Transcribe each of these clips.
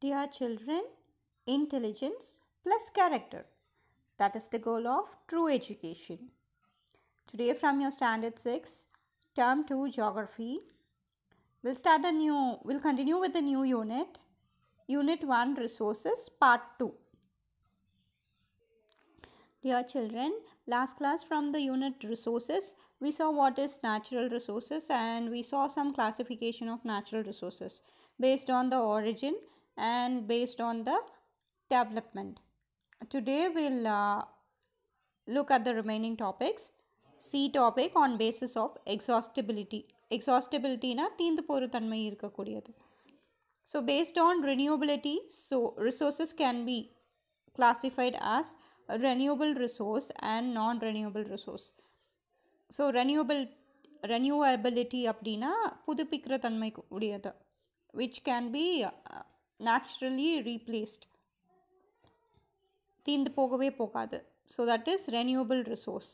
Dear children, intelligence plus character. That is the goal of true education. Today, from your standard 6, term 2 geography, we'll start the new, we'll continue with the new unit, unit 1 resources, part 2. Dear children, last class from the unit resources, we saw what is natural resources and we saw some classification of natural resources based on the origin and based on the development. Today we'll uh, look at the remaining topics. C topic on basis of exhaustibility. Exhaustibility na தீந்து போகிற தன்மை இருக்கக்கூடியது So based on renewability, so resources can be classified as renewable resource and non-renewable resource. So renewable renewability அப்படின்னா புதுப்பிக்கிற தன்மை உடையது which can be uh, naturally replaced தீர்ந்து போகவே போகாது so that is renewable resource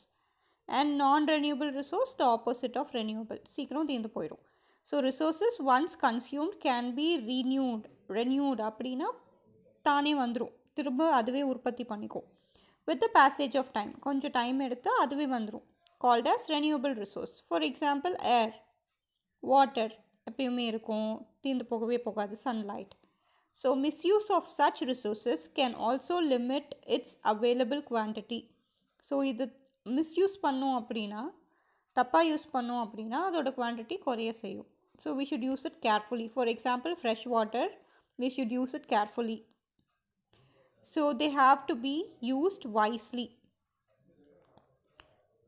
and non renewable resource the opposite of renewable சீக்கிரம் தீர்ந்து போயிடும் so resources once consumed can be renewed renewed அப்படின்னா தானே வந்துடும் திரும்ப அதுவே உற்பத்தி பண்ணிக்கும் with the passage of time கொஞ்சம் டைம் எடுத்து அதுவே வந்துடும் called as renewable resource for example air water எப்பயுமே இருக்கும் தீர்ந்து போகவே போகாது sunlight So, misuse of such resources can also limit its available quantity. So, if misuse tapa use misuse the quantity, so we should use it carefully. For example, fresh water, we should use it carefully. So, they have to be used wisely.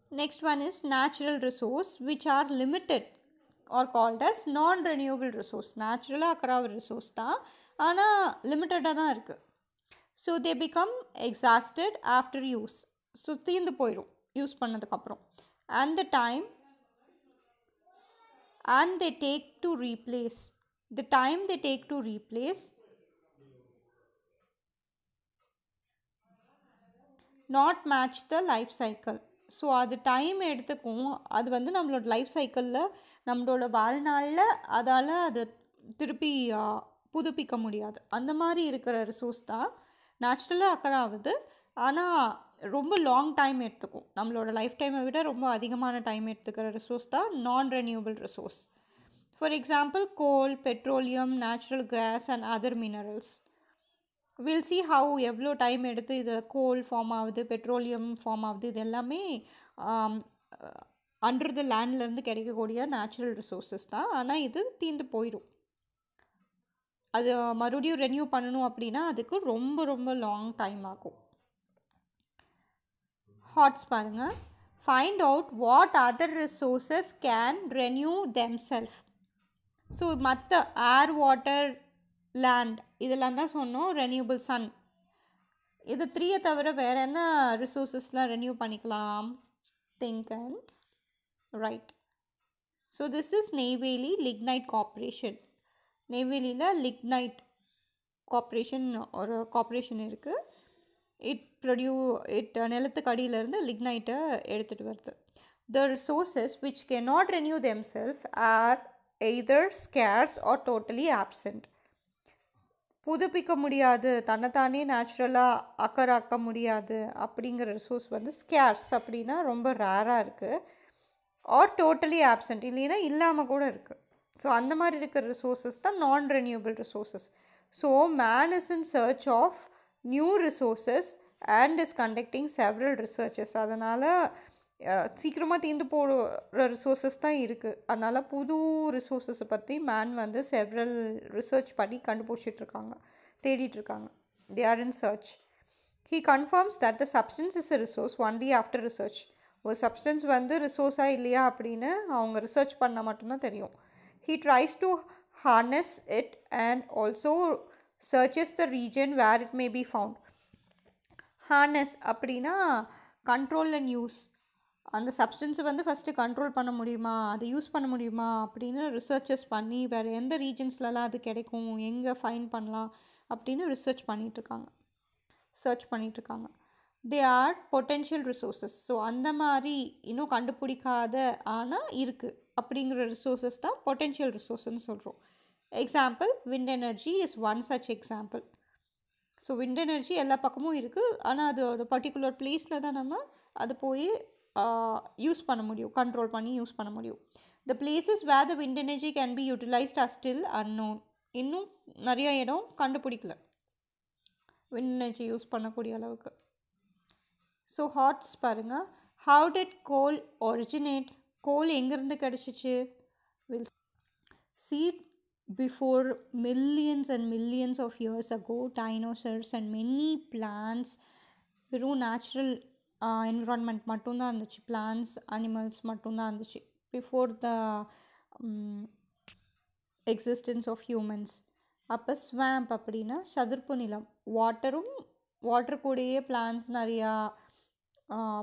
Next one is natural resource which are limited or called as non-renewable resource. Natural resource ta. ஆனால் லிமிட்டடாக தான் இருக்குது so they become exhausted after use so தீர்ந்து போயிடும் use பண்ணதுக்கப்புறம் and the time and they take to replace the time they take to replace not match the life cycle so அது time எடுத்துக்கும் அது வந்து நம்மளோட லைஃப் சைக்கிளில் நம்மளோட வாழ்நாளில் அதால் அது திருப்பி புதுப்பிக்க முடியாது அந்த மாதிரி இருக்கிற ரிசோர்ஸ் தான் நேச்சுரலாக அக்கறாவது ஆகுது ஆனால் ரொம்ப லாங் டைம் எடுத்துக்கும் நம்மளோட லைஃப் டைமை விட ரொம்ப அதிகமான டைம் எடுத்துக்கிற ரிசோர்ஸ் தான் non renewable resource for example coal petroleum natural gas and other minerals will see how எவ்வளோ டைம் எடுத்து இது கோல் ஃபார்ம் ஆகுது பெட்ரோலியம் ஃபார்ம் ஆகுது இது எல்லாமே அண்டர் த லேண்ட்லேருந்து கிடைக்கக்கூடிய நேச்சுரல் ரிசோர்ஸஸ் தான் ஆனால் இது தீர்ந்து போயிடும் அது மறுபடியும் ரெனியூ பண்ணணும் அப்படின்னா அதுக்கு ரொம்ப ரொம்ப லாங் டைம் ஆகும் ஹாட்ஸ் பாருங்கள் find out what other resources can renew them self so மற்ற ஏர் வாட்டர் லேண்ட் இதெல்லாம் தான் சொன்னோம் ரெனியூபிள் சன் இது த்ரீயை தவிர வேறு என்ன ரிசோர்ஸஸ்லாம் ரெனியூ பண்ணிக்கலாம் think and write so this is Neyveli lignite corporation நெய்வேலியில் லிக்னைட் கார்ப்ரேஷன் ஒரு கார்ப்ரேஷன் இருக்குது இட் ப்ரொடியூ இட் நிலத்துக்கு அடியிலேருந்து லிக்னைட்டை எடுத்துகிட்டு வருது the resources which can not renew them self are either scarce or totally absent புதுப்பிக்க முடியாது தன்னைத்தானே நேச்சுரலாக அக்கறாக்க ஆக்க முடியாது அப்படிங்கிற ரிசோர்ஸ் வந்து ஸ்கேர்ஸ் அப்படின்னா ரொம்ப ரேராக இருக்குது ஆர் டோட்டலி ஆப்சண்ட் இல்லைன்னா இல்லாமல் கூட இருக்குது ஸோ அந்த மாதிரி இருக்கிற ரிசோர்ஸஸ் தான் non renewable resources so man is in search of new resources and is conducting several researches அதனால் சீக்கிரமாக தீர்ந்து போகிற ரிசோர்ஸஸ் தான் இருக்குது அதனால் புது ரிசோர்ஸஸை பற்றி மேன் வந்து செவரல் ரிசர்ச் பண்ணி கண்டுபிடிச்சிட்ருக்காங்க தேடிட்டுருக்காங்க they are in search he confirms that the substance is a resource only after research ஒரு சப்ஸ்டன்ஸ் வந்து ரிசோர்ஸாக இல்லையா அப்படின்னு அவங்க ரிசர்ச் பண்ணால் மட்டும்தான் தெரியும் he tries to harness it and also searches the region where it may be found harness அப்படின்னா கண்ட்ரோல் அண்ட் யூஸ் அந்த சப்ஸ்டன்ஸை வந்து ஃபஸ்ட்டு கண்ட்ரோல் பண்ண முடியுமா அதை யூஸ் பண்ண முடியுமா அப்படின்னு ரிசர்ச்சஸ் பண்ணி வேறு எந்த ரீஜன்ஸ்லலாம் அது கிடைக்கும் எங்கே ஃபைன் பண்ணலாம் அப்படின்னு ரிசர்ச் பண்ணிகிட்ருக்காங்க சர்ச் பண்ணிகிட்ருக்காங்க they are potential resources so அந்த மாதிரி இன்னும் கண்டுபிடிக்காத ஆனால் இருக்குது அப்படிங்கிற ரிசோர்ஸஸ் தான் பொட்டென்ஷியல் ரிசோர்ஸ்ன்னு சொல்கிறோம் example wind energy is one such example so wind energy எல்லா பக்கமும் இருக்குது ஆனால் அது ஒரு பர்டிகுலர் பிளேஸில் தான் நம்ம அது போய் யூஸ் பண்ண முடியும் கண்ட்ரோல் பண்ணி யூஸ் பண்ண முடியும் the places where the wind energy can be utilised are still unknown இன்னும் நிறைய இடம் கண்டுபிடிக்கல விண்ட் எனர்ஜி யூஸ் பண்ணக்கூடிய அளவுக்கு ஸோ ஹாட்ஸ் பாருங்கள் how did coal originate coal எங்கேருந்து கிடச்சிச்சு will see before millions and millions of years ago dinosaurs and many plants வெறும் நேச்சுரல் என்விரான்மெண்ட் மட்டும்தான் இருந்துச்சு பிளான்ஸ் அனிமல்ஸ் மட்டும்தான் இருந்துச்சு before the existence of humans அப்போ ஸ்வாம்ப் அப்படின்னா சதுர்ப்பு நிலம் வாட்டரும் வாட்டர் கூடயே பிளான்ஸ் நிறையா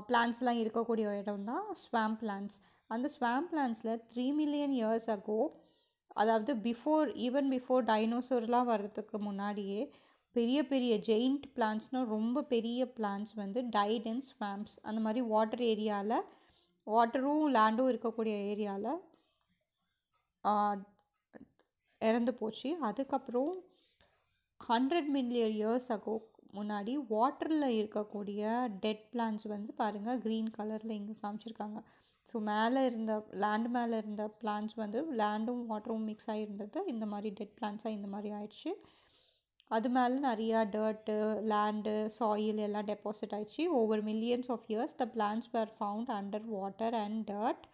பிளான்ஸ்லாம் இருக்கக்கூடிய இடம் தான் ஸ்வாம் பிளான்ஸ் அந்த ஸ்வாம் பிளான்ஸில் த்ரீ மில்லியன் இயர்ஸ் அகோ அதாவது பிஃபோர் ஈவன் பிஃபோர் டைனோசர்லாம் வர்றதுக்கு முன்னாடியே பெரிய பெரிய ஜெயிண்ட் பிளான்ட்ஸ்னால் ரொம்ப பெரிய பிளான்ட்ஸ் வந்து டைட் அண்ட் ஸ்வாம்ப்ஸ் அந்த மாதிரி வாட்டர் ஏரியாவில் வாட்டரும் லேண்டும் இருக்கக்கூடிய ஏரியாவில் இறந்து போச்சு அதுக்கப்புறம் ஹண்ட்ரட் மில்லியன் இயர்ஸ் அகோ முன்னாடி வாட்டரில் இருக்கக்கூடிய டெட் பிளான்ஸ் வந்து பாருங்கள் க்ரீன் கலரில் இங்கே காமிச்சிருக்காங்க ஸோ மேலே இருந்த லேண்ட் மேலே இருந்த பிளான்ஸ் வந்து லேண்டும் வாட்டரும் மிக்ஸ் ஆகியிருந்தது இந்த மாதிரி டெட் பிளான்ஸாக இந்த மாதிரி ஆயிடுச்சு அது மேலே நிறையா டர்ட்டு லேண்டு சாயில் எல்லாம் டெபாசிட் ஆயிடுச்சு over millions of years the plants were found under water and dirt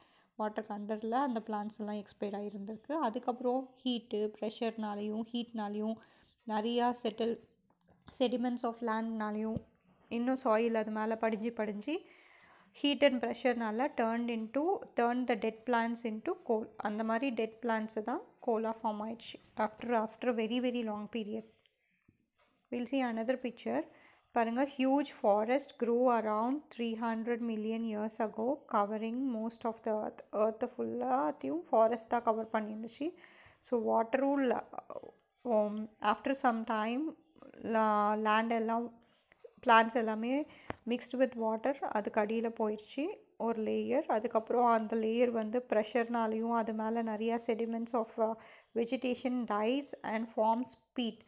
வாட்டருக்கு அண்டரில் அந்த பிளான்ஸ் எல்லாம் எக்ஸ்பைர் ஆகியிருந்திருக்கு அதுக்கப்புறம் ஹீட்டு ப்ரெஷர்னாலையும் ஹீட்னாலையும் நிறையா செட்டில் செடிமெண்ட்ஸ் ஆஃப் லேண்ட்னாலையும் இன்னும் சாயில் அது மேலே படிஞ்சு படிஞ்சு ஹீட் அண்ட் ப்ரெஷர்னால turn into turn the dead plants into coal அந்த மாதிரி டெட் பிளான்ஸு தான் கோலாக ஃபார்ம் ஆயிடுச்சு after after very very long period will see another picture பாருங்கள் huge forest grow around three hundred million years ago covering most of the earth அர்த்தை ஃபுல்லாத்தையும் forest தான் cover பண்ணியிருந்துச்சு ஸோ வாட்டரும் ஆஃப்டர் சம் டைம் லேண்ட் எல்லாம் plants எல்லாமே mixed with water அதுக்கு அடியில் போயிடுச்சு ஒரு லேயர் அதுக்கப்புறம் அந்த லேயர் வந்து ப்ரெஷர்னாலேயும் அது மேலே நிறையா sediments of vegetation dies and forms peat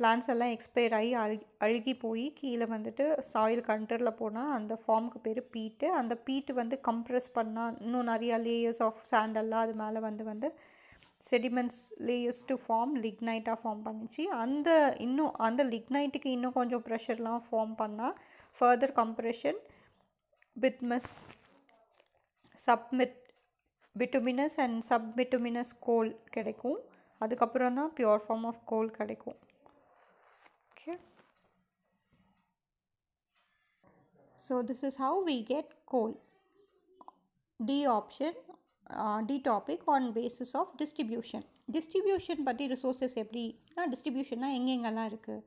plants எல்லாம் எக்ஸ்பயர் ஆகி அழு அழுகி போய் கீழே வந்துட்டு சாயில் கண்ட்ரில் போனால் அந்த ஃபார்முக்கு பேர் பீட்டு அந்த பீட்டு வந்து கம்ப்ரெஸ் பண்ணால் இன்னும் நிறையா லேயர்ஸ் ஆஃப் சாண்டெல்லாம் அது மேலே வந்து வந்து செடிமெண்ட்ஸ் லேயர்ஸ் டு ஃபார்ம் லிக்னைட்டாக ஃபார்ம் பண்ணிச்சு அந்த இன்னும் அந்த லிக்னைட்டுக்கு இன்னும் கொஞ்சம் ப்ரெஷர்லாம் ஃபார்ம் பண்ணால் ஃபர்தர் கம்ப்ரெஷன் பிட்மஸ் submit bituminous and subbituminous coal கிடைக்கும் அதுக்கப்புறம் தான் பியோர் ஃபார்ம் ஆஃப் கோல் கிடைக்கும் okay so this is how we get coal டி ஆப்ஷன் the topic on basis of distribution distribution பற்றி ரிசோர்ஸஸ் எப்படின்னா டிஸ்ட்ரிபியூஷன்னா எங்கெங்கெல்லாம் இருக்குது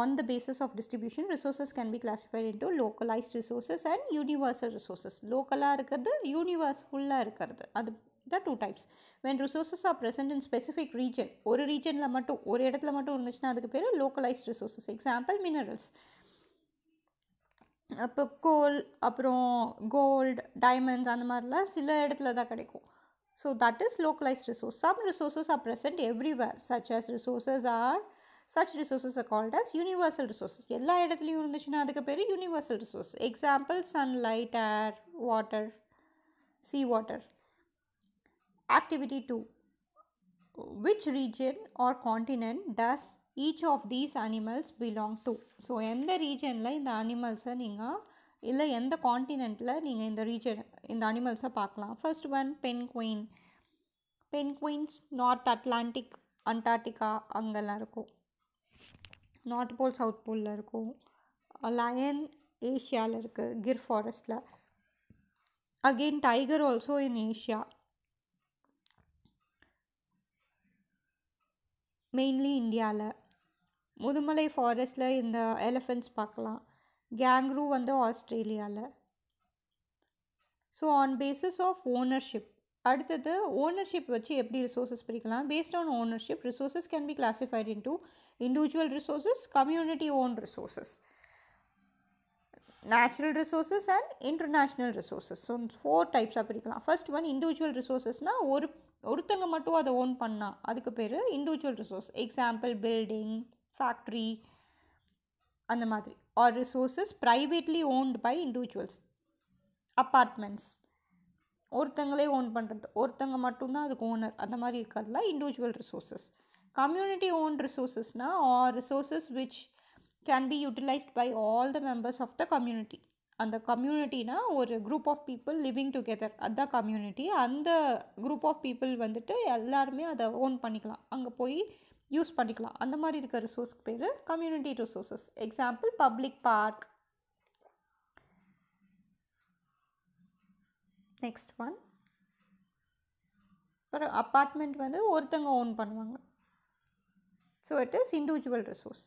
on the basis of distribution resources can be classified into localise resources and universal resources லோக்கலாக இருக்கிறது universe ஃபுல்லாக இருக்கிறது அது the two types when resources are present in specific region ஒரு ரீஜனில் மட்டும் ஒரு இடத்துல மட்டும் இருந்துச்சுன்னா அதுக்கு பேர் localised resources example minerals coal அப்புறம் கோல்டு டைமண்ட்ஸ் அந்த மாதிரிலாம் சில இடத்துல தான் கிடைக்கும் so that is localised resource some resources are present everywhere such as resources are such resources are called as universal resources எல்லா இடத்துலையும் இருந்துச்சுன்னா அதுக்கு பேர் universal resource example sunlight air water sea water activity two which region or continent does each of these animals belong to so எந்த ரீஜனில் இந்த அனிமல்ஸை நீங்கள் இல்லை எந்த காண்டினெண்ட்டில் நீங்கள் இந்த ரீஜன் இந்த அனிமல்ஸை பார்க்கலாம் first one penguin penguins North Atlantic Antarctica அங்கெல்லாம் இருக்கும் நார்த் போல் சவுத் போலில் இருக்கும் லயன் ஏஷியாவில் இருக்குது கிர் ஃபாரஸ்ட்டில் again tiger also in Asia mainly இந்தியாவில் முதுமலை ஃபாரஸ்ட்டில் இந்த எலிஃபெண்ட்ஸ் பார்க்கலாம் கேங்ரூ வந்து ஆஸ்திரேலியாவில் so on basis of ownership அடுத்தது ஓனர்ஷிப் வச்சு எப்படி ரிசோர்ஸஸ் பிரிக்கலாம் based on ownership resources can be classified into individual resources community own resources natural resources and international resources so four டைப்ஸாக பிரிக்கலாம் ஃபர்ஸ்ட் ஒன் இண்டிவிஜுவல் ரிசோர்ஸஸ்னால் ஒரு ஒருத்தங்க மட்டும் அதை ஓன் பண்ணால் அதுக்கு பேர் individual resource example building factory அந்த மாதிரி are resources privately owned by individuals apartments ஒருத்தங்களே ஓன் பண்ணுறது ஒருத்தங்க மட்டும்தான் அதுக்கு ஓனர் அந்த மாதிரி இருக்கிறதுல இண்டிவிஜுவல் ரிசோர்ஸஸ் கம்யூனிட்டி ஓன் ரிசோர்ஸஸ்னால் are resources which can be utilised by all the members of the community அந்த கம்யூனிட்டினா ஒரு group of people living together அதுதான் கம்யூனிட்டி அந்த குரூப் ஆஃப் பீப்புள் வந்துட்டு எல்லாருமே அதை ஓன் பண்ணிக்கலாம் அங்கே போய் யூஸ் பண்ணிக்கலாம் அந்த மாதிரி இருக்கிற ரிசோர்ஸ்க்கு பேர் community resources example public park next one அப்புறம் அப்பார்ட்மெண்ட் வந்து ஒருத்தங்க ஓன் பண்ணுவாங்க so it is individual resource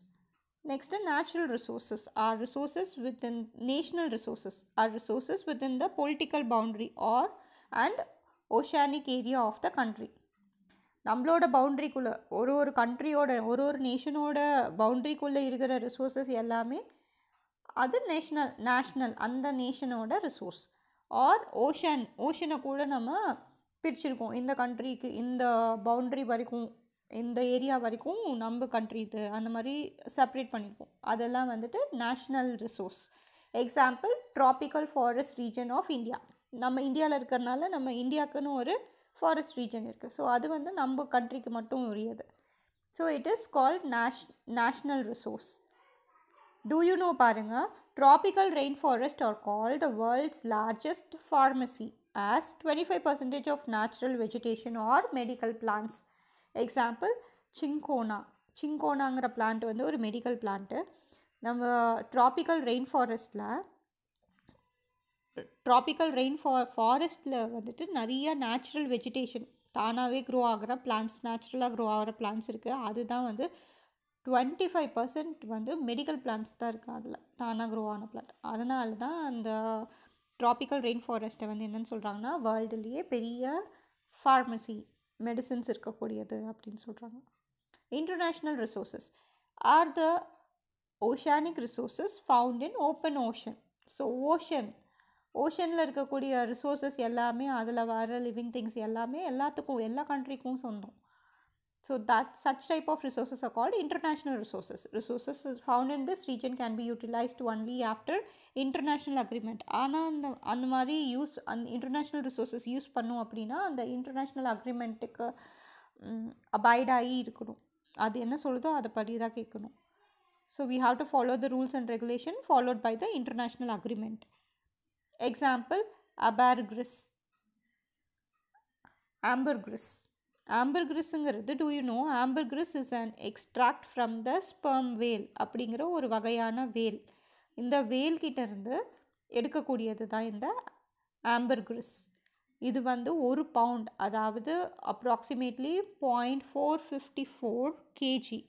next natural resources are resources within national resources are resources within the political boundary are and oceanic area of the country நம்மளோட பவுண்ட்ரிக்குள்ளே ஒரு ஒரு கண்ட்ரியோட ஒரு ஒரு நேஷனோட பவுண்ட்ரிக்குள்ளே இருக்கிற ரிசோர்ஸஸ் எல்லாமே அது நேஷ்னல் நேஷ்னல் அந்த நேஷனோட ரிசோர்ஸ் ஆர் ஓஷன் ஓஷனை கூட நம்ம பிரிச்சிருக்கோம் இந்த கண்ட்ரிக்கு இந்த பவுண்ட்ரி வரைக்கும் இந்த ஏரியா வரைக்கும் நம்ம கண்ட்ரி இது அந்த மாதிரி செப்ரேட் பண்ணிப்போம் அதெல்லாம் வந்துட்டு national resource example tropical forest region of India நம்ம இந்தியாவில் இருக்கிறனால நம்ம இந்தியாவுக்குன்னு ஒரு ஃபாரஸ்ட் ரீஜன் இருக்குது ஸோ அது வந்து நம்ம கண்ட்ரிக்கு மட்டும் உரியது ஸோ இட் இஸ் கால்ட் நேஷ் national resource do you know பாருங்கள் tropical rain forest are call the world's largest pharmacy as twenty five percentage of natural vegetation are medical plants example cinchona சிங்கோனாங்கிற plant வந்து ஒரு medical plant நம்ம tropical rain ஃபாரஸ்ட்டில் tropical rain ஃபா ஃபாரஸ்ட்டில் வந்துட்டு நிறைய நேச்சுரல் வெஜிடேஷன் தானாகவே க்ரோ ஆகிற பிளான்ஸ் நேச்சுரலாக க்ரோ ஆகிற பிளான்ஸ் இருக்குது அதுதான் வந்து டுவெண்ட்டி ஃபைவ் பர்சன்ட் வந்து மெடிக்கல் பிளான்ஸ் தான் இருக்குது அதில் தானாக க்ரோ ஆன பிளான்ட் அதனால தான் அந்த ட்ராபிக்கல் ரெயின் ஃபாரஸ்ட்டை வந்து என்னென்னு சொல்கிறாங்கன்னா வேர்ல்டுலேயே பெரிய ஃபார்மசி மெடிசின்ஸ் இருக்கக்கூடியது அப்படின்னு சொல்கிறாங்க international resources are the oceanic resources found in open ocean so ocean ஓஷனில் இருக்கக்கூடிய ரிசோர்ஸஸ் எல்லாமே அதில் வர லிவிங் திங்ஸ் எல்லாமே எல்லாத்துக்கும் எல்லா கண்ட்ரிக்கும் சொந்தம் So that such type of resources are called international resources. Resources found in this region can be utilized only after international agreement. ஆனால் அந்த அந்த மாதிரி யூஸ் அந்த இன்டர்நேஷ்னல் ரிசோர்ஸஸ் யூஸ் பண்ணோம் அப்படின்னா அந்த இன்டர்நேஷ்னல் அக்ரிமெண்ட்டுக்கு அபாய்டாகி இருக்கணும் அது என்ன சொல்லுதோ அதை படி தான் கேட்கணும் so we have to follow the rules and regulation followed by the international agreement example ambergris ambergris ஆம்பர்கிரிஸுங்கிறது do you know ambergris is and extract from the sperm whale அப்படிங்கிற ஒரு வகையான வேல் இந்த இருந்து எடுக்கக்கூடியது தான் இந்த ஆம்பர்கிரிஸ் இது வந்து ஒரு பவுண்ட் அதாவது approximately point four fifty four KG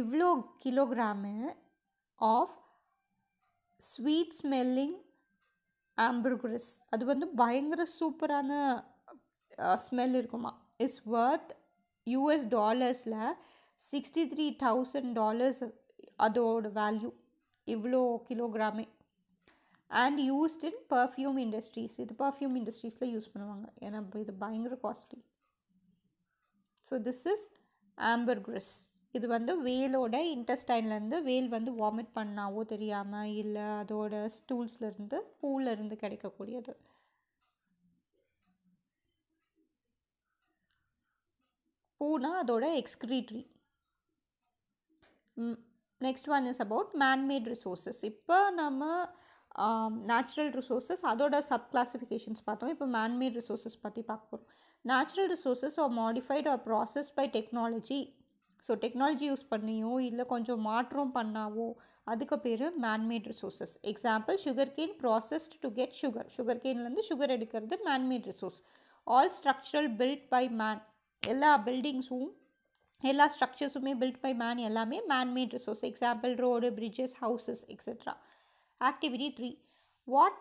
இவ்வளோ kilogram of sweet smelling ambergris அது வந்து பயங்கர சூப்பரான ஸ்மெல் இருக்குமா இஸ் ஒர்த் யூஎஸ் டாலர்ஸில் சிக்ஸ்டி த்ரீ தௌசண்ட் டாலர்ஸ் அதோட வேல்யூ இவ்வளோ கிலோகிராமே and used in perfume industries இது பர்ஃப்யூம் இண்டஸ்ட்ரீஸில் யூஸ் பண்ணுவாங்க ஏன்னா இது பயங்கர காஸ்ட்லி ஸோ திஸ் இஸ் கிரஸ் இது வந்து வேலோட இன்டஸ்டைன்லேருந்து வேல் வந்து வாமிட் பண்ணாவோ தெரியாமல் இல்லை அதோட ஸ்டூல்ஸ்லேருந்து பூலேருந்து கிடைக்கக்கூடியது பூனா அதோட excretory next one is about manmade resources இப்போ நம்ம நேச்சுரல் ரிசோர்ஸஸ் அதோட சப் கிளாஸிஃபிகேஷன்ஸ் பார்த்தோம் இப்போ மேன்மேட் ரிசோர்ஸஸ் பற்றி பார்க்க போகிறோம் natural resources are modified or process by technology so technology use பண்ணியோ இல்லை கொஞ்சம் மாற்றம் பண்ணாவோ அதுக்கு பேர் manmade resources example sugarcane processed to get sugar sugar கேன்லேருந்து சுகர் எடுக்கிறது manmade resource all structural built by man எல்லா பில்டிங்ஸும் எல்லா ஸ்ட்ரக்சர்ஸுமே பில்ட் பை மேன் எல்லாமே manmade resource example road bridges houses etcetera activity three what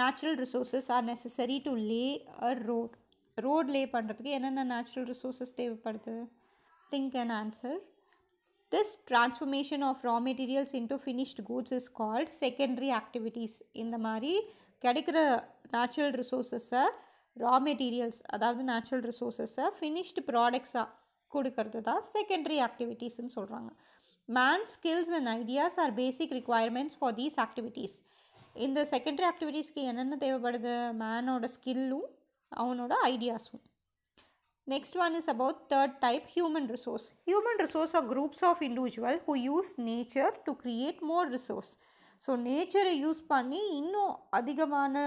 natural resources are necessary to lay a road road lay பண்ணுறதுக்கு என்னென்ன natural resources தேவைப்படுது think and answer this transformation of raw materials into finished goods is called secondary activities இந்த மாதிரி கிடைக்கிற natural ரிசோர்ஸஸை raw materials அதாவது natural ரிசோர்ஸஸை finished ப்ராடக்ட்ஸாக கொடுக்கறது தான் செகண்டரி ஆக்டிவிட்டீஸ்னு சொல்கிறாங்க man skills and ideas are basic requirements for these activities இந்த செகண்டரி ஆக்டிவிட்டீஸ்க்கு என்னென்ன தேவைப்படுது மேனோட ஸ்கில்லும் அவனோட ஐடியாஸும் next one is about third type human resource human resource are groups of individual who use nature to create more resource so நேச்சரை use பண்ணி இன்னும் அதிகமான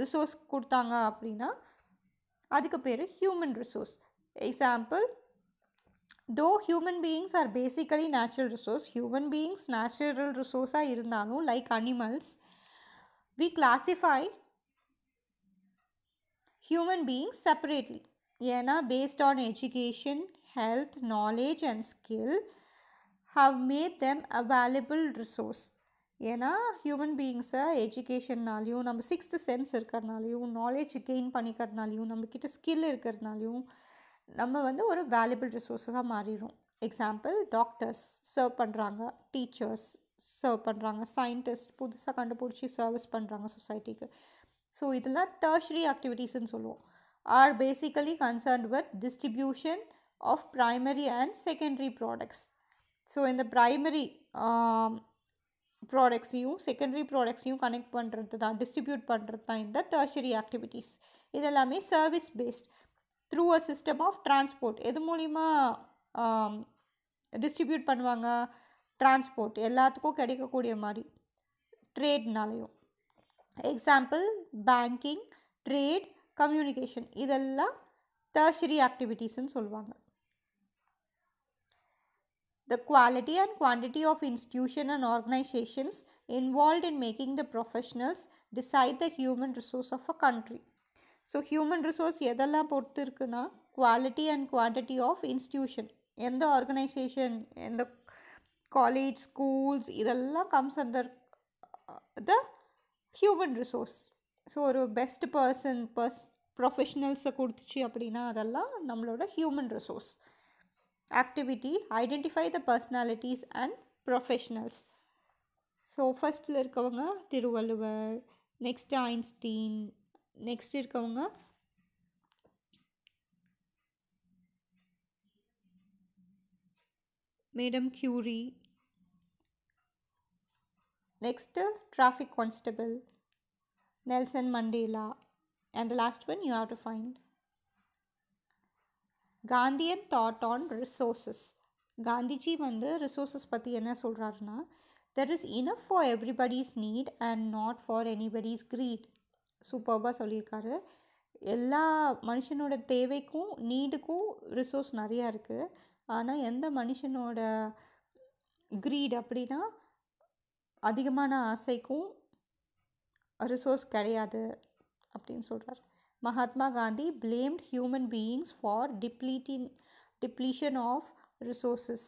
ரிசோர்ஸ் கொடுத்தாங்க அப்படின்னா அதுக்கு பேர் human resource example though human beings are basically natural resource human beings natural ரிசோர்ஸாக இருந்தாலும் like animals we classify human beings separately ஏன்னா based on education health knowledge and skill have made them available resource ஏன்னா human பீயிங்ஸை எஜுகேஷன்னாலையும் நம்ம sixth sense இருக்கிறனாலையும் knowledge gain பண்ணிக்கிறதுனாலையும் நம்மக்கிட்ட ஸ்கில் இருக்கிறதுனாலையும் நம்ம வந்து ஒரு வேல்யூபிள் ரிசோர்ஸாக மாறிடும் எக்ஸாம்பிள் டாக்டர்ஸ் சர்வ் பண்ணுறாங்க டீச்சர்ஸ் சர்வ் பண்ணுறாங்க சயின்டிஸ்ட் புதுசாக கண்டுபிடிச்சி சர்வீஸ் பண்ணுறாங்க சொசைட்டிக்கு ஸோ இதெல்லாம் தேர்ஷரி ஆக்டிவிட்டீஸ்ன்னு சொல்லுவோம் are basically concerned with distribution of primary and secondary products so இந்த ப்ரைமரி ப்ராடக்ட்ஸையும் செகண்டரி ப்ராடக்ட்ஸையும் கனெக்ட் பண்ணுறது தான் டிஸ்ட்ரிபியூட் பண்ணுறது தான் இந்த தேர்ஷரி ஆக்டிவிட்டீஸ் இதெல்லாமே service based through a system of transport எது மூலிமா டிஸ்ட்ரிபியூட் பண்ணுவாங்க டிரான்ஸ்போர்ட் எல்லாத்துக்கும் கிடைக்கக்கூடிய மாதிரி ட்ரேட்னாலையும் எக்ஸாம்பிள் பேங்கிங் ட்ரேட் கம்யூனிகேஷன் இதெல்லாம் தேர்ஷரி ஆக்டிவிட்டீஸ்ன்னு சொல்லுவாங்க The quality and quantity of institution and organizations involved in making the professionals decide the human resource of a country. So, human resource yedala portirkuna quality and quantity of institution. In the organization, in the college, schools, idala comes under uh, the human resource. So, or best person, pers professionals, adala, human resource. Activity identify the personalities and professionals so ஃபஸ்ட்டில் இருக்கவங்க Thiruvalluvar next Einstein next இருக்கவங்க madam Curie next traffic constable Nelson Mandela and the last one you have to find Gandhian thought on resources Gandhiji வந்து ரிசோர்ஸஸ் பற்றி என்ன சொல்கிறாருன்னா there is enough for everybody's need and not for anybody's greed சூப்பர்பாக சொல்லியிருக்காரு எல்லா மனுஷனோட தேவைக்கும் நீடுக்கும் ரிசோர்ஸ் நிறையா இருக்குது ஆனால் எந்த மனுஷனோட க்ரீட் அப்படின்னா அதிகமான ஆசைக்கும் ரிசோர்ஸ் கிடையாது அப்படின்னு சொல்கிறார் Mahatma Gandhi blamed human beings for depleting depletion of resources.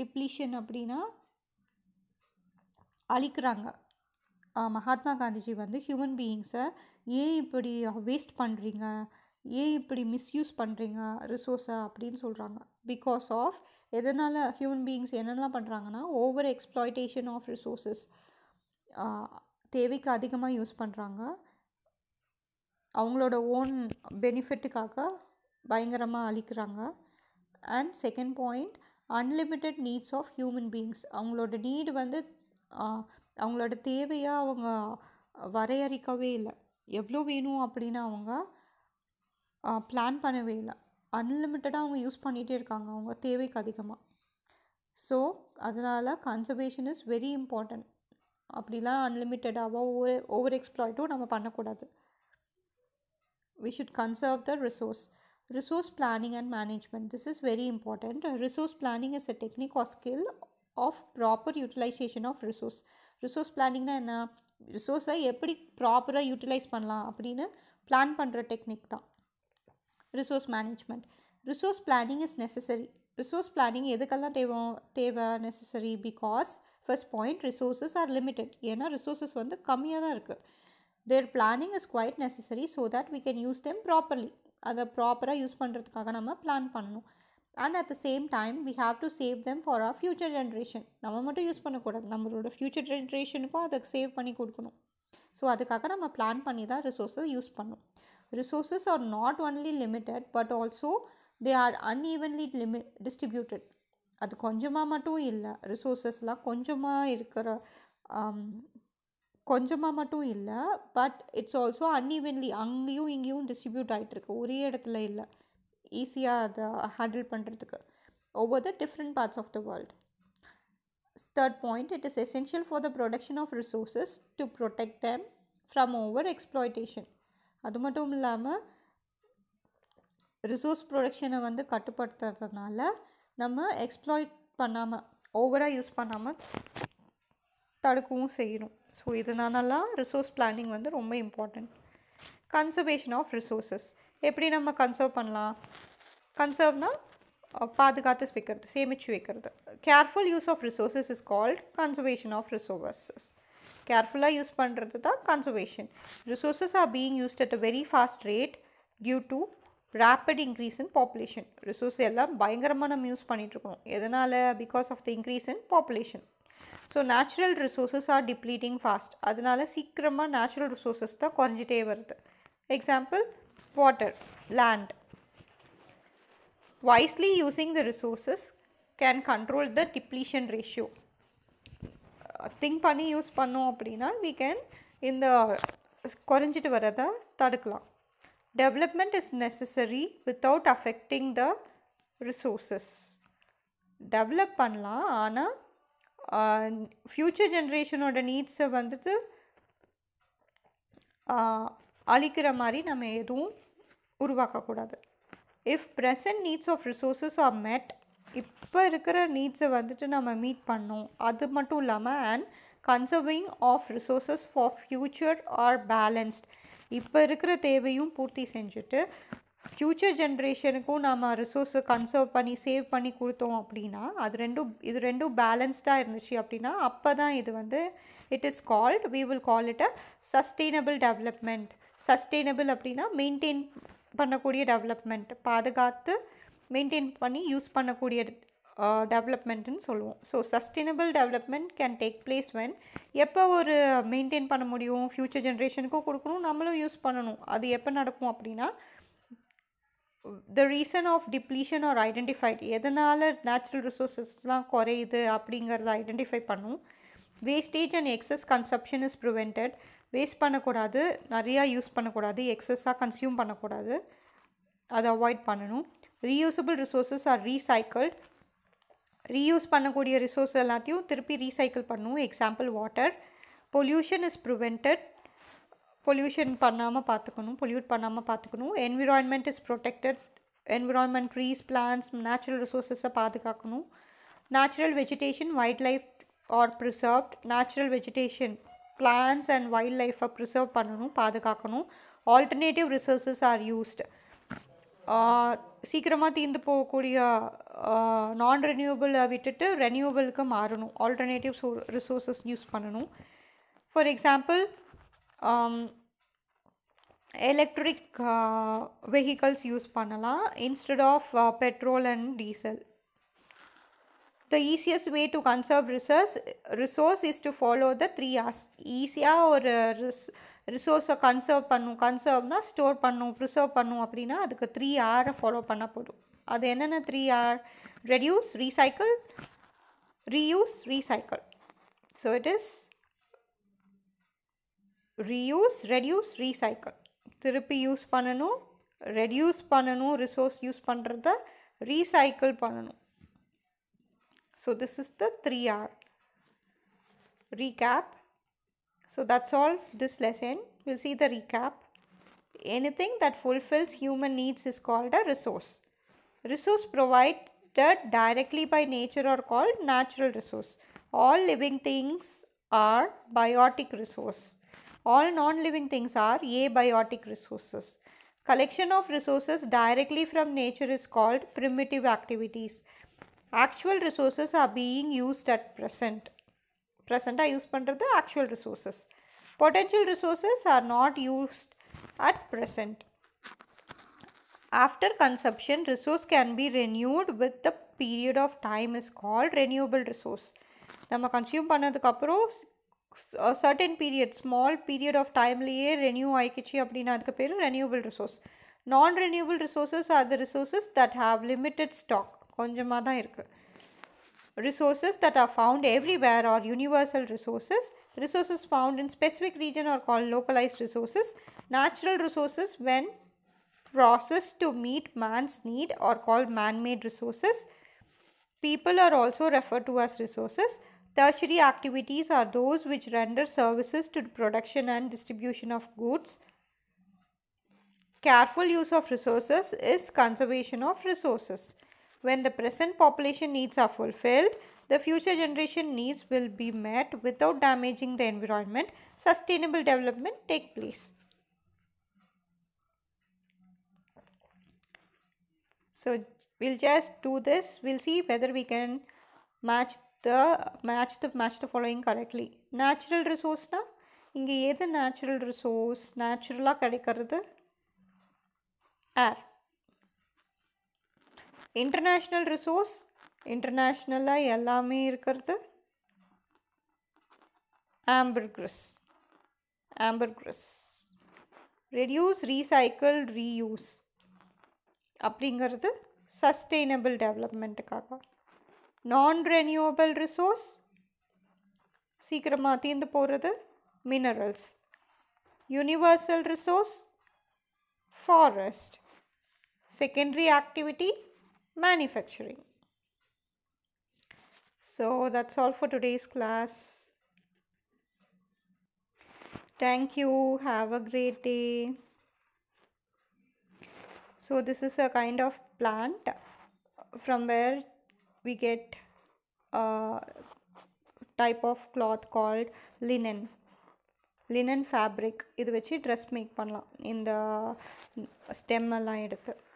Depletion அப்படின்னா அழிக்கிறாங்க மகாத்மா காந்திஜி வந்து ஹியூமன் பீயிங்ஸை ஏன் இப்படி வேஸ்ட் பண்ணுறீங்க ஏன் இப்படி மிஸ்யூஸ் பண்ணுறீங்க ரிசோர்ஸை அப்படின்னு சொல்கிறாங்க பிகாஸ் ஆஃப் எதனால் ஹியூமன் பீயிங்ஸ் என்னென்னலாம் பண்ணுறாங்கன்னா ஓவர் எக்ஸ்ப்ளாய்டேஷன் ஆஃப் ரிசோர்ஸஸ் தேவைக்கு அதிகமாக யூஸ் பண்ணுறாங்க அவங்களோட ஓன் பெனிஃபிட்டுக்காக பயங்கரமாக அழிக்கிறாங்க and second point unlimited needs of human beings அவங்களோட நீடு வந்து அவங்களோட தேவையாக அவங்க வரையறுக்கவே இல்லை எவ்வளோ வேணும் அப்படின்னு அவங்க பிளான் பண்ணவே இல்லை அன்லிமிட்டடாக அவங்க யூஸ் பண்ணிகிட்டே இருக்காங்க அவங்க தேவைக்கு அதிகமாக ஸோ அதனால் கன்சர்வேஷன் இஸ் வெரி இம்பார்ட்டண்ட் அப்படிலாம் அன்லிமிட்டடாகவும் ஓவர் ஓவர் எக்ஸ்ப்ளாய்ட்டும் நம்ம பண்ணக்கூடாது we should conserve the resource resource planning and management this is very important resource planning is a technique or skill of proper utilization of resource resource பிளானிங்னா என்ன ரிசோர்ஸை எப்படி ப்ராப்பராக utilise பண்ணலாம் அப்படின்னு plan பண்ணுற technique தான் resource management resource planning is necessary resource planning எதுக்கெல்லாம் தேவை தேவை necessary because first point resources are limited ஏன்னா ரிசோர்ஸஸ் வந்து கம்மியாக தான் இருக்குது there planning is quite necessary so that we can use them properly அதை ப்ராப்பராக யூஸ் பண்ணுறதுக்காக நம்ம பிளான் பண்ணணும் and at the same time we have to save them for our future generation நம்ம மட்டும் யூஸ் பண்ணக்கூடாது நம்மளோட ஃப்யூச்சர் ஜென்ரேஷனுக்கும் அதை சேவ் பண்ணி கொடுக்கணும் ஸோ அதுக்காக நம்ம பிளான் பண்ணி தான் ரிசோர்ஸஸ் யூஸ் பண்ணணும் resources are not only limited but also they are unevenly லிமி டிஸ்ட்ரிபியூட்டட் அது கொஞ்சமாக மட்டும் இல்லை ரிசோர்ஸஸ்லாம் கொஞ்சமாக இருக்கிற um, கொஞ்சமாக மட்டும் இல்லை பட் இட்ஸ் ஆல்சோ அன்இவன்லி அங்கேயும் இங்கேயும் டிஸ்ட்ரிபியூட் ஆகிட்டுருக்கு ஒரே இடத்துல இல்லை ஈஸியாக அதை ஹேண்டில் பண்ணுறதுக்கு over the different parts of the world third point it is essential for the production of resources to protect them from over exploitation அது மட்டும் இல்லாமல் ரிசோர்ஸ் ப்ரொடக்ஷனை வந்து கட்டுப்படுத்துறதுனால நம்ம எக்ஸ்ப்ளாய்ட் பண்ணாமல் ஓவராக யூஸ் பண்ணாமல் தடுக்கவும் செய்யணும் ஸோ இதனாலலாம் ரிசோர்ஸ் பிளானிங் வந்து ரொம்ப இம்பார்ட்டண்ட் கன்சர்வேஷன் ஆஃப் ரிசோர்ஸஸ் எப்படி நம்ம கன்சர்வ் பண்ணலாம் கன்சர்வ்னால் பாதுகாத்து வைக்கிறது சேமித்து வைக்கிறது careful use of resources is called conservation of resources கேர்ஃபுல்லாக யூஸ் பண்ணுறது தான் conservation resources are being used at a very fast rate due to rapid increase in population resource எல்லாம் பயங்கரமாக நம்ம யூஸ் பண்ணிகிட்ருக்கோம் எதனால் because of the increase in population so natural resources are depleting fast அதனால சீக்கிரமாக natural resources தான் குறைஞ்சிட்டே வருது example water land wisely using the resources can control the depletion ratio think uh, பண்ணி யூஸ் பண்ணோம் அப்படின்னா வி கேன் இந்த குறைஞ்சிட்டு வரதை தடுக்கலாம் development is necessary without affecting the resources develop பண்ணலாம் ஆனால் ஃப்யூச்சர் ஜென்ரேஷனோட நீட்ஸை வந்துட்டு அழிக்கிற மாதிரி நம்ம எதுவும் உருவாக்கக்கூடாது if present needs of resources are met இப்போ இருக்கிற நீட்ஸை வந்துட்டு நம்ம மீட் பண்ணோம் அது மட்டும் இல்லாமல் and conserving of resources for future are balanced இப்போ இருக்கிற தேவையும் பூர்த்தி செஞ்சுட்டு ஃப்யூச்சர் ஜென்ரேஷனுக்கும் நம்ம ரிசோர்ஸை கன்சர்வ் பண்ணி சேவ் பண்ணி கொடுத்தோம் அப்படின்னா அது ரெண்டும் இது ரெண்டும் பேலன்ஸ்டாக இருந்துச்சு அப்படின்னா அப்போ தான் இது வந்து it is called we will call it a sustainable development sustainable அப்படின்னா மெயின்டைன் பண்ணக்கூடிய டெவலப்மெண்ட் பாதுகாத்து மெயின்டைன் பண்ணி யூஸ் பண்ணக்கூடிய டெவலப்மெண்ட்டுன்னு சொல்லுவோம் so sustainable development can take place when எப்போ ஒரு மெயின்டைன் பண்ண முடியும் ஃப்யூச்சர் ஜென்ரேஷனுக்கும் கொடுக்கணும் நம்மளும் யூஸ் பண்ணணும் அது எப்போ நடக்கும் அப்படின்னா the reason of depletion are identified எதனால் நேச்சுரல் ரிசோர்ஸஸ்லாம் குறையுது அப்படிங்கிறத ஐடென்டிஃபை பண்ணும் wastage and excess consumption is prevented waste பண்ணக்கூடாது நிறையா யூஸ் பண்ணக்கூடாது எக்ஸஸாக கன்சியூம் பண்ணக்கூடாது அதை அவாய்ட் பண்ணணும் reusable resources are recycled reuse பண்ணக்கூடிய ரிசோர்ஸ் எல்லாத்தையும் திருப்பி ரீசைக்கிள் பண்ணும் example water pollution is prevented pollution பண்ணாமல் பார்த்துக்கணும் பொல்யூட் பண்ணாமல் பார்த்துக்கணும் environment is protected environment trees plants natural ரிசோர்ஸஸை பாதுகாக்கணும் natural vegetation wild life are preserved natural vegetation plants and wild லைஃப்பை ப்ரிசர்வ் பண்ணணும் பாதுகாக்கணும் ஆல்டர்னேட்டிவ் ரிசோர்ஸஸ் ஆர் யூஸ்டு சீக்கிரமாக தீர்ந்து போகக்கூடிய நான் ரெனியூபிளை விட்டுட்டு ரெனியூபிளுக்கு மாறணும் ஆல்டர்னேட்டிவ் ரிசோர்ஸஸ் யூஸ் பண்ணணும் for example electric uh, vehicles use pannalam instead of uh, petrol and diesel the easiest way to conserve resource resource is to follow the three R's ஈஸியாக ஒரு ரிஸ் ரிசோர்ஸை கன்சர்வ் பண்ணும் கன்சர்வ்னா ஸ்டோர் பண்ணும் preserve பண்ணும் அப்படின்னா அதுக்கு three ஆரை follow பண்ண போடும் அது என்னென்ன three R reduce recycle reuse recycle so it is Reuse, reuse reduce recycle திருப்பி யூஸ் பண்ணணும் ரெடியூஸ் பண்ணணும் ரிசோர்ஸ் யூஸ் பண்ணுறத ரீசைக்கிள் பண்ணணும் So this is the three R. recap so that's all this lesson we'll see the recap anything that fulfills human needs is called a resource resource provided directly by nature are called natural resource all living things are biotic resource all non-living things are abiotic resources. Collection of resources directly from nature is called primitive activities. Actual resources are being used at present. Present used under the actual resources. Potential resources are not used at present. After consumption, resource can be renewed with the period of time is called renewable resource. நம்ம consume பண்ணதுக்கப்புறம் certain period period period of டைம்லேயே renew ஆயிக்கிச்சு அப்படின்னா அதுக்கு பேர் renewable resource. Non-renewable resources are the resources that have limited stock. கொஞ்சமாக தான் இருக்குது resources that are found everywhere are universal resources. Resources found in specific region are called localized resources. Natural resources when processed to meet man's need are called man-made resources. People are also referred to as resources. Tertiary activities are those which render services to the production and distribution of goods. Careful use of resources is conservation of resources. When the present population needs are fulfilled, the future generation needs will be met without damaging the environment. Sustainable development take place. So, we'll just do this. We'll see whether we can match the match the match the following correctly natural ரிசோர்ஸ்னால் இங்கே எது natural resource நேச்சுரலாக கிடைக்கிறது ஏர் international resource இன்டர்நேஷ்னலாக எல்லாமே இருக்கிறது ambergris ambergris reduce recycle reuse அப்படிங்கிறது sustainable டெவலப்மெண்ட்டுக்காக நான் ரெனியூவபிள் ரிசோர்ஸ் சீக்கிரமாக தீர்ந்து போகிறது minerals. Universal resource. Forest. secondary activity manufacturing so that's all for today's class thank you have a great day so this is a kind of plant from where we get a type of cloth called linen linen fabric இது வெச்சி dress make பண்ணலாம் இந்த stem அல்லாம் எடுத்து